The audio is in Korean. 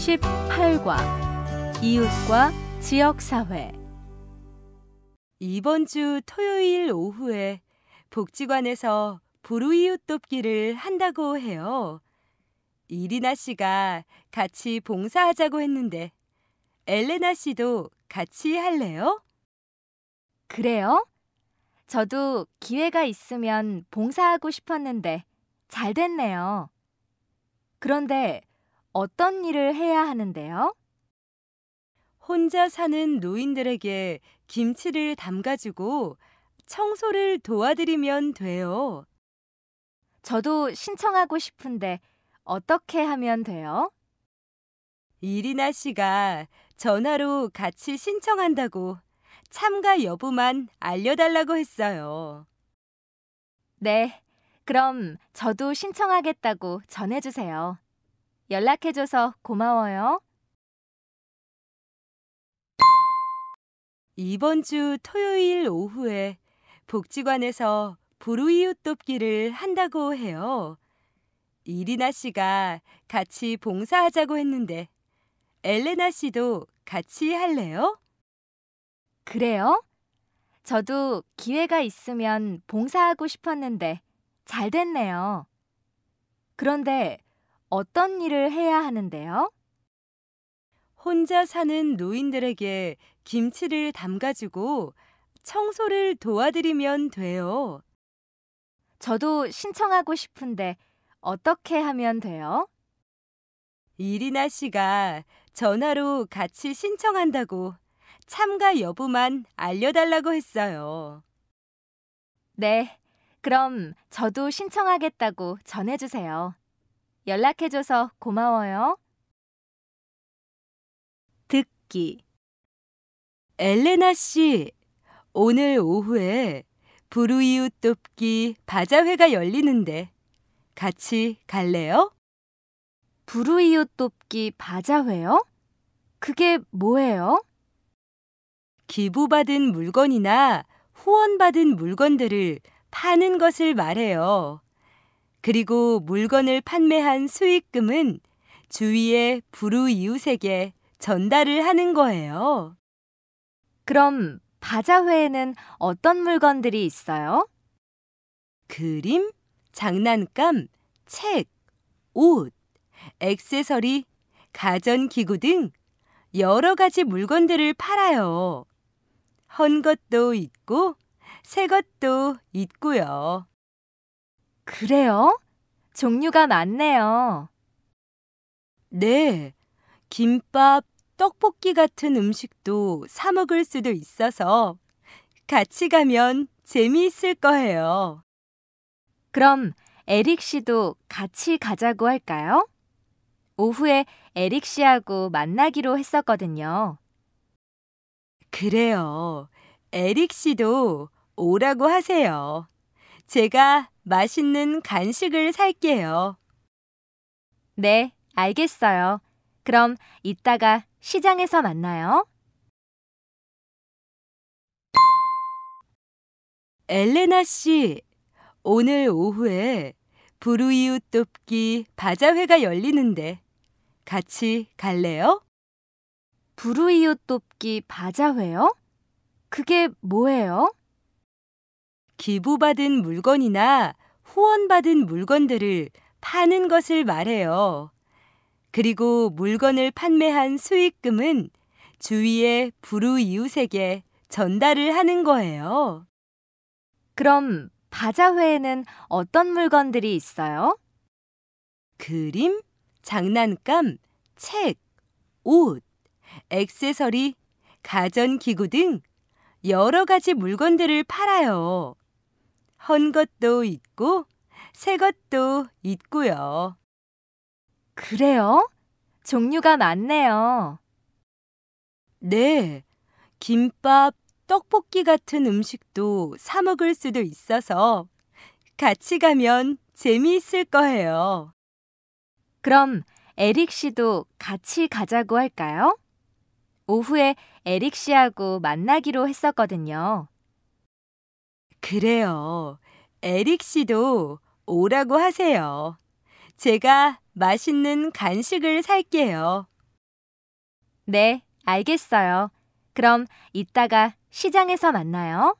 18과 이웃과 지역사회 이번 주 토요일 오후에 복지관에서 보루이웃 돕기를 한다고 해요. 이리나 씨가 같이 봉사하자고 했는데 엘레나 씨도 같이 할래요? 그래요? 저도 기회가 있으면 봉사하고 싶었는데 잘 됐네요. 그런데 어떤 일을 해야 하는데요? 혼자 사는 노인들에게 김치를 담가주고 청소를 도와드리면 돼요. 저도 신청하고 싶은데 어떻게 하면 돼요? 이리나 씨가 전화로 같이 신청한다고 참가 여부만 알려달라고 했어요. 네, 그럼 저도 신청하겠다고 전해주세요. 연락해줘서 고마워요. 이번 주 토요일 오후에 복지관에서 보루이웃 돕기를 한다고 해요. 이리나 씨가 같이 봉사하자고 했는데 엘레나 씨도 같이 할래요? 그래요? 저도 기회가 있으면 봉사하고 싶었는데 잘 됐네요. 그런데 어떤 일을 해야 하는데요? 혼자 사는 노인들에게 김치를 담가주고 청소를 도와드리면 돼요. 저도 신청하고 싶은데 어떻게 하면 돼요? 이리나 씨가 전화로 같이 신청한다고 참가 여부만 알려달라고 했어요. 네, 그럼 저도 신청하겠다고 전해주세요. 연락해줘서 고마워요. 듣기 엘레나 씨, 오늘 오후에 부르이웃 돕기 바자회가 열리는데 같이 갈래요? 부르이웃 돕기 바자회요? 그게 뭐예요? 기부받은 물건이나 후원받은 물건들을 파는 것을 말해요. 그리고 물건을 판매한 수익금은 주위의 부르 이웃에게 전달을 하는 거예요. 그럼 바자회에는 어떤 물건들이 있어요? 그림, 장난감, 책, 옷, 액세서리, 가전기구 등 여러 가지 물건들을 팔아요. 헌 것도 있고 새 것도 있고요. 그래요? 종류가 많네요. 네. 김밥, 떡볶이 같은 음식도 사 먹을 수도 있어서 같이 가면 재미있을 거예요. 그럼 에릭 씨도 같이 가자고 할까요? 오후에 에릭 씨하고 만나기로 했었거든요. 그래요. 에릭 씨도 오라고 하세요. 제가 맛있는 간식을 살게요. 네, 알겠어요. 그럼 이따가 시장에서 만나요. 엘레나 씨, 오늘 오후에 브루이웃 돕기 바자회가 열리는데 같이 갈래요? 브루이웃 돕기 바자회요? 그게 뭐예요? 기부받은 물건이나 후원받은 물건들을 파는 것을 말해요. 그리고 물건을 판매한 수익금은 주위의 부르이웃에게 전달을 하는 거예요. 그럼 바자회에는 어떤 물건들이 있어요? 그림, 장난감, 책, 옷, 액세서리, 가전기구 등 여러 가지 물건들을 팔아요. 헌 것도 있고 새 것도 있고요. 그래요? 종류가 많네요. 네. 김밥, 떡볶이 같은 음식도 사 먹을 수도 있어서 같이 가면 재미있을 거예요. 그럼 에릭 씨도 같이 가자고 할까요? 오후에 에릭 씨하고 만나기로 했었거든요. 그래요. 에릭 씨도 오라고 하세요. 제가 맛있는 간식을 살게요. 네, 알겠어요. 그럼 이따가 시장에서 만나요.